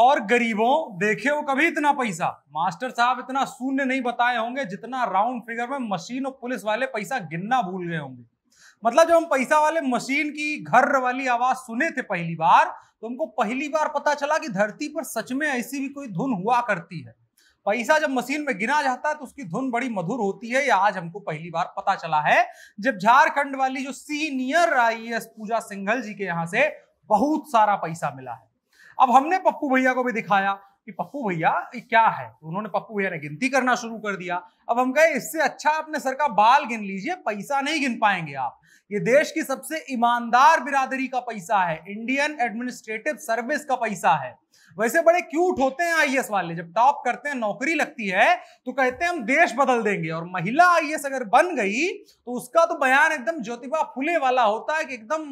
और गरीबों देखे हो कभी इतना पैसा मास्टर साहब इतना शून्य नहीं बताए होंगे जितना राउंड फिगर में मशीन और पुलिस वाले पैसा गिनना भूल गए होंगे मतलब जब हम पैसा वाले मशीन की घर वाली आवाज सुने थे पहली बार तो हमको पहली बार पता चला कि धरती पर सच में ऐसी भी कोई धुन हुआ करती है पैसा जब मशीन में गिना जाता है तो उसकी धुन बड़ी मधुर होती है या आज हमको पहली बार पता चला है जब झारखंड वाली जो सीनियर आई पूजा सिंघल जी के यहाँ से बहुत सारा पैसा मिला है अब हमने पप्पू भैया को भी दिखाया कि पप्पू भैया क्या है तो उन्होंने पप्पू भैया ने गिनती करना शुरू कर दिया अब हम कहे इससे अच्छा अपने सर का बाल गिन लीजिए पैसा नहीं गिन पाएंगे आप ये देश की सबसे ईमानदार बिरादरी का पैसा है इंडियन एडमिनिस्ट्रेटिव सर्विस का पैसा है वैसे बड़े क्यूट होते हैं आईएएस वाले जब टॉप करते हैं नौकरी लगती है तो कहते हैं हम देश बदल देंगे और महिला आईएएस अगर बन गई तो उसका तो बयान एकदम ज्योतिबा फुले वाला होता है कि एकदम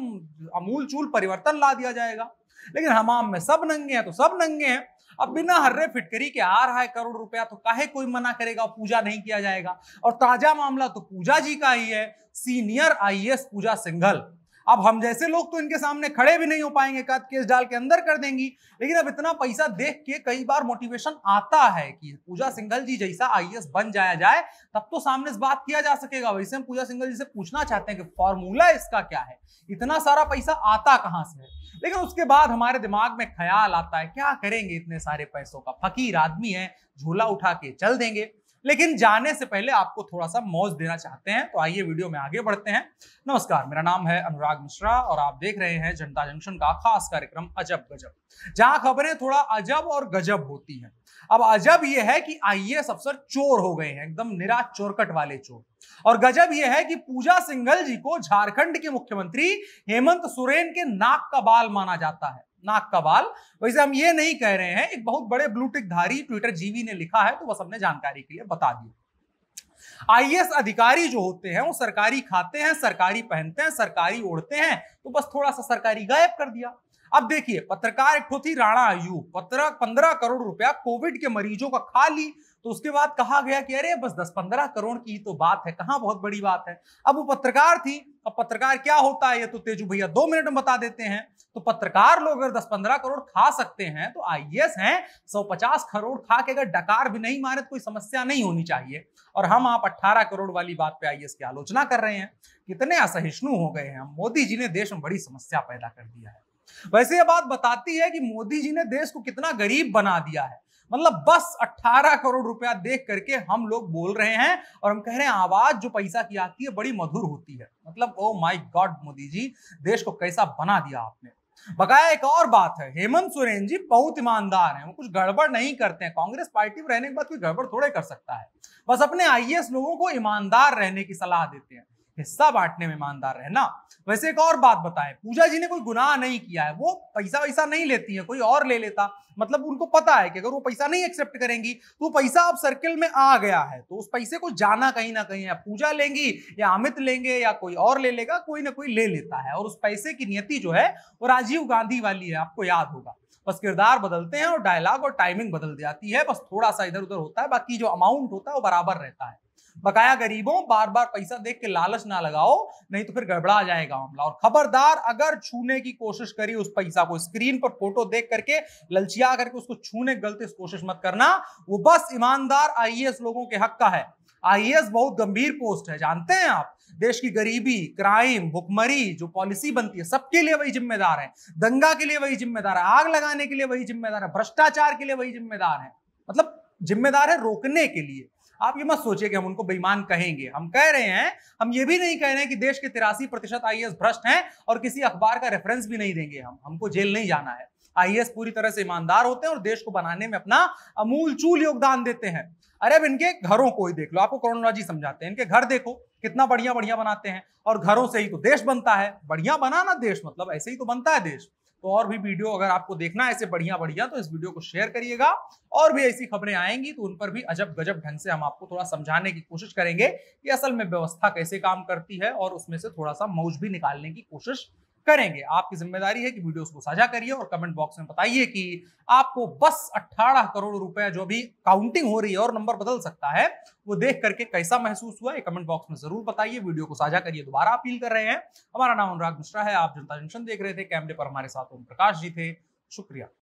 अमूल चूल परिवर्तन ला दिया जाएगा लेकिन हमाम में सब नंगे हैं तो सब नंगे हैं अब बिना हर्रे फिटकरी के आ रहा है करोड़ रुपया तो काहे कोई मना करेगा पूजा नहीं किया जाएगा और ताजा मामला तो पूजा जी का ही है सीनियर आईएएस पूजा सिंघल अब हम जैसे लोग तो इनके सामने खड़े भी नहीं हो पाएंगे कद केस डाल के अंदर कर देंगी लेकिन अब इतना पैसा देख के कई बार मोटिवेशन आता है कि पूजा सिंघल जी जैसा आई बन जाया जाए तब तो सामने से बात किया जा सकेगा वैसे हम पूजा सिंघल जी से पूछना चाहते हैं कि फॉर्मूला इसका क्या है इतना सारा पैसा आता कहां से है लेकिन उसके बाद हमारे दिमाग में ख्याल आता है क्या करेंगे इतने सारे पैसों का फकीर आदमी है झोला उठा के चल देंगे लेकिन जाने से पहले आपको थोड़ा सा मौज देना चाहते हैं तो आइए वीडियो में आगे बढ़ते हैं नमस्कार मेरा नाम है अनुराग मिश्रा और आप देख रहे हैं जनता जंक्शन का खास कार्यक्रम अजब गजब जहां खबरें थोड़ा अजब और गजब होती हैं अब अजब यह है कि आईएएस अफसर चोर हो गए हैं एकदम निरा चोरकट वाले चोर और गजब यह है कि पूजा सिंघल जी को झारखंड के मुख्यमंत्री हेमंत सोरेन के नाक का बाल माना जाता है नाक का बाल वैसे हम ये नहीं कह रहे हैं एक बहुत बड़े ब्लूटिक धारी ट्विटर जीवी ने लिखा है तो बस हमने जानकारी के लिए बता दिया आईएएस अधिकारी जो होते हैं वो सरकारी खाते हैं सरकारी पहनते हैं सरकारी ओढ़ते हैं तो बस थोड़ा सा सरकारी गायब कर दिया अब देखिए पत्रकार एक थी राणा आयु पत्रक पंद्रह करोड़ रुपया कोविड के मरीजों का खा ली तो उसके बाद कहा गया कि अरे बस दस पंद्रह करोड़ की ही तो बात है कहा बहुत बड़ी बात है अब वो पत्रकार थी अब पत्रकार क्या होता है ये तो तेजू भैया दो मिनट में बता देते हैं तो पत्रकार लोग अगर दस पंद्रह करोड़ खा सकते हैं तो आईएएस e हैं सौ पचास करोड़ खा के अगर डकार भी नहीं मारे तो कोई समस्या नहीं होनी चाहिए और हम आप अट्ठारह करोड़ वाली बात पे आईएएस e की आलोचना कर रहे हैं कितने असहिष्णु हो गए हैं मोदी जी ने देश में बड़ी समस्या पैदा कर दिया है वैसे ये बात बताती है कि मोदी जी ने देश को कितना गरीब बना दिया है मतलब बस 18 करोड़ रुपया देख करके हम लोग बोल रहे हैं और हम कह रहे हैं आवाज जो पैसा की आती है बड़ी मधुर होती है मतलब oh my god Modi ji देश को कैसा बना दिया आपने बकाया एक और बात है हेमंत सोरेन जी बहुत ईमानदार हैं वो कुछ गड़बड़ नहीं करते हैं कांग्रेस पार्टी में रहने के बाद कोई गड़बड़ थोड़े कर सकता है बस अपने आईएएस लोगों को ईमानदार रहने की सलाह देते हैं हिस्सा बांटने में ईमानदार रहना वैसे एक और बात बताएं पूजा जी ने कोई गुनाह नहीं किया है वो पैसा वैसा नहीं लेती है कोई और ले लेता मतलब उनको पता है कि अगर वो पैसा नहीं एक्सेप्ट करेंगी तो पैसा अब सर्किल में आ गया है तो उस पैसे को जाना कहीं ना कहीं या पूजा लेंगी या अमित लेंगे या कोई और ले लेगा कोई ना कोई ले लेता है और उस पैसे की नियति जो है वो राजीव गांधी वाली है आपको याद होगा बस किरदार बदलते हैं और डायलॉग और टाइमिंग बदल जाती है बस थोड़ा सा इधर उधर होता है बाकी जो अमाउंट होता है वो बराबर रहता है बकाया गरीबों बार बार पैसा देख के लालच ना लगाओ नहीं तो फिर गड़बड़ा जाएगा मामला और खबरदार अगर छूने की कोशिश करी उस पैसा को स्क्रीन पर फोटो देख करके ललचिया करके उसको छूने की कोशिश मत करना वो बस ईमानदार आई लोगों के हक का है आई बहुत गंभीर पोस्ट है जानते हैं आप देश की गरीबी क्राइम भुखमरी जो पॉलिसी बनती है सबके लिए वही जिम्मेदार है दंगा के लिए वही जिम्मेदार है आग लगाने के लिए वही जिम्मेदार है भ्रष्टाचार के लिए वही जिम्मेदार है मतलब जिम्मेदार है रोकने के लिए आप ये मत सोचिए कि हम उनको बेईमान कहेंगे हम कह रहे हैं हम ये भी नहीं कह रहे हैं कि देश के तिरासी प्रतिशत आई भ्रष्ट हैं और किसी अखबार का रेफरेंस भी नहीं देंगे हम हमको जेल नहीं जाना है आई पूरी तरह से ईमानदार होते हैं और देश को बनाने में अपना अमूल चूल योगदान देते हैं अरे अब इनके घरों को ही देख लो आपको क्रोनोलॉजी समझाते हैं इनके घर देखो कितना बढ़िया बढ़िया बनाते हैं और घरों से ही तो देश बनता है बढ़िया बनाना देश मतलब ऐसे ही तो बनता है देश तो और भी वीडियो अगर आपको देखना है ऐसे बढ़िया बढ़िया तो इस वीडियो को शेयर करिएगा और भी ऐसी खबरें आएंगी तो उन पर भी अजब गजब ढंग से हम आपको थोड़ा समझाने की कोशिश करेंगे कि असल में व्यवस्था कैसे काम करती है और उसमें से थोड़ा सा मौज भी निकालने की कोशिश करेंगे आपकी जिम्मेदारी है कि वीडियोस को साझा करिए और कमेंट बॉक्स में बताइए कि आपको बस 18 करोड़ रुपए जो भी काउंटिंग हो रही है और नंबर बदल सकता है वो देख करके कैसा महसूस हुआ है कमेंट बॉक्स में जरूर बताइए वीडियो को साझा करिए दोबारा अपील कर रहे हैं हमारा नाम अनुराग मिश्रा है आप जनता जंक्शन देख रहे थे कैमरे पर हमारे साथ ओम प्रकाश जी थे शुक्रिया